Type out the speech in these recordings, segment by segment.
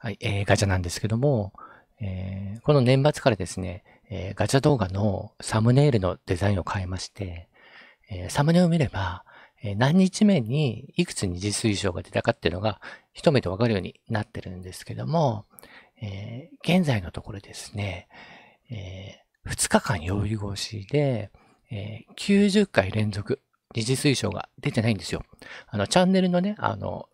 はい、えー、ガチャなんですけども、えー、この年末からですね、えー、ガチャ動画のサムネイルのデザインを変えまして、えサムネを見れば、え何日目にいくつ二次推奨が出たかっていうのが一目でわかるようになってるんですけども、え現在のところですね、え2日間用意越しで、え90回連続二次推奨が出てないんですよ。あの、チャンネルのね、あの、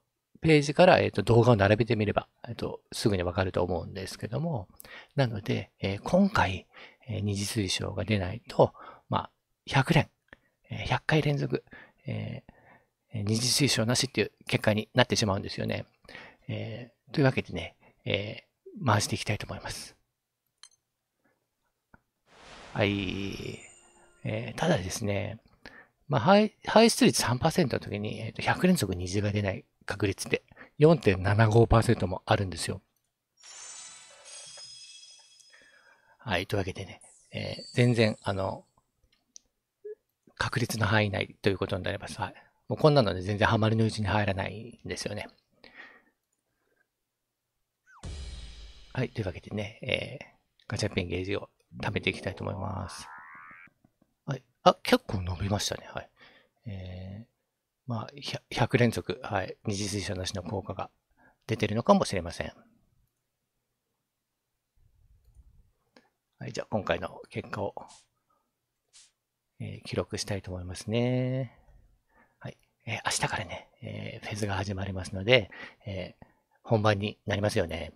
ページから、えー、と動画を並べてみれば、えー、とすぐにわかると思うんですけども、なので、えー、今回、えー、二次推奨が出ないと、まあ、100連、えー、100回連続、えー、二次推奨なしっていう結果になってしまうんですよね。えー、というわけでね、えー、回していきたいと思います。はい。えー、ただですね、まあ、排出率3%の時に、えと100連続虹が出ない確率で4.75%もあるんですよ。はい、というわけでね、えー、全然、あの、確率の範囲内ということになります。はい。もうこんなので全然ハマりのうちに入らないんですよね。はい、というわけでね、えー、ガチャピンゲージを貯めていきたいと思います。はい。あ、結構伸びましたね。はい。まあ100、連続、はい、二次水車なしの効果が出てるのかもしれません。はい、じゃあ今回の結果を、えー、記録したいと思いますね。はい、えー、明日からね、えー、フェスが始まりますので、えー、本番になりますよね。